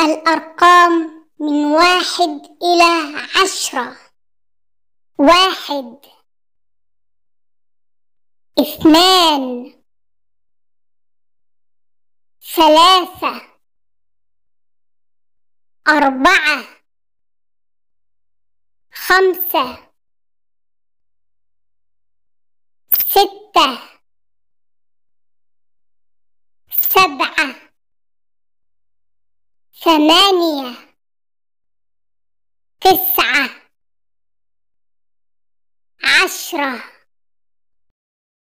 الأرقام من واحد إلى عشرة واحد اثنان ثلاثة أربعة خمسة ستة سبعة ثمانية تسعة عشرة